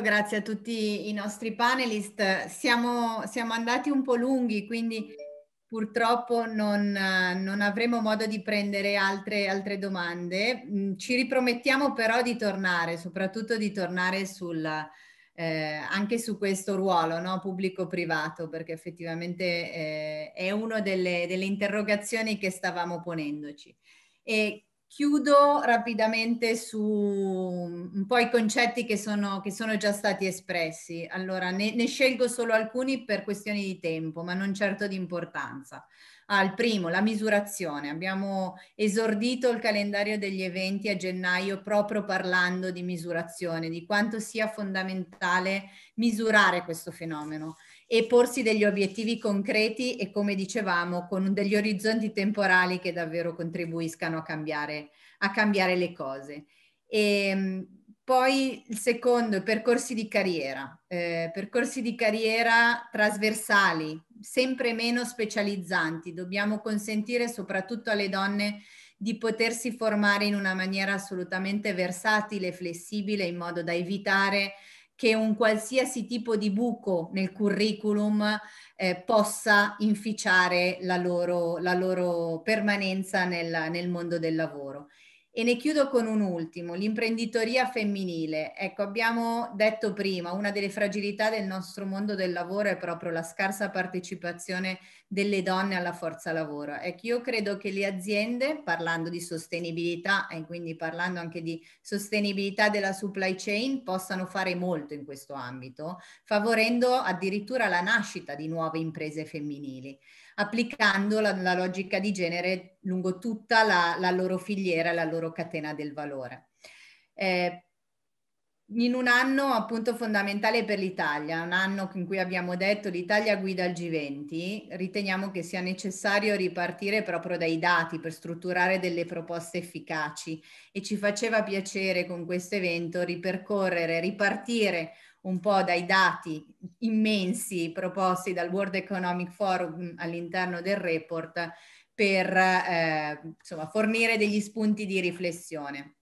Grazie a tutti i nostri panelist. Siamo, siamo andati un po' lunghi, quindi purtroppo non, non avremo modo di prendere altre, altre, domande. Mm, ci ripromettiamo però di tornare, soprattutto di tornare sul, eh, anche su questo ruolo no? pubblico-privato, perché effettivamente eh, è una delle, delle interrogazioni che stavamo ponendoci. E Chiudo rapidamente su un po' i concetti che sono, che sono già stati espressi. Allora, ne, ne scelgo solo alcuni per questioni di tempo, ma non certo di importanza al primo, la misurazione. Abbiamo esordito il calendario degli eventi a gennaio proprio parlando di misurazione, di quanto sia fondamentale misurare questo fenomeno e porsi degli obiettivi concreti e, come dicevamo, con degli orizzonti temporali che davvero contribuiscano a cambiare, a cambiare le cose. E, ehm, poi il secondo, percorsi di carriera, eh, percorsi di carriera trasversali, sempre meno specializzanti, dobbiamo consentire soprattutto alle donne di potersi formare in una maniera assolutamente versatile, flessibile, in modo da evitare che un qualsiasi tipo di buco nel curriculum eh, possa inficiare la loro, la loro permanenza nel, nel mondo del lavoro. E ne chiudo con un ultimo, l'imprenditoria femminile. Ecco, abbiamo detto prima, una delle fragilità del nostro mondo del lavoro è proprio la scarsa partecipazione delle donne alla forza lavoro. Ecco, io credo che le aziende, parlando di sostenibilità e quindi parlando anche di sostenibilità della supply chain, possano fare molto in questo ambito, favorendo addirittura la nascita di nuove imprese femminili applicando la, la logica di genere lungo tutta la, la loro filiera, e la loro loro catena del valore. Eh, in un anno appunto fondamentale per l'Italia, un anno in cui abbiamo detto l'Italia guida il G20, riteniamo che sia necessario ripartire proprio dai dati per strutturare delle proposte efficaci e ci faceva piacere con questo evento ripercorrere, ripartire un po' dai dati immensi proposti dal World Economic Forum all'interno del report per eh, insomma, fornire degli spunti di riflessione.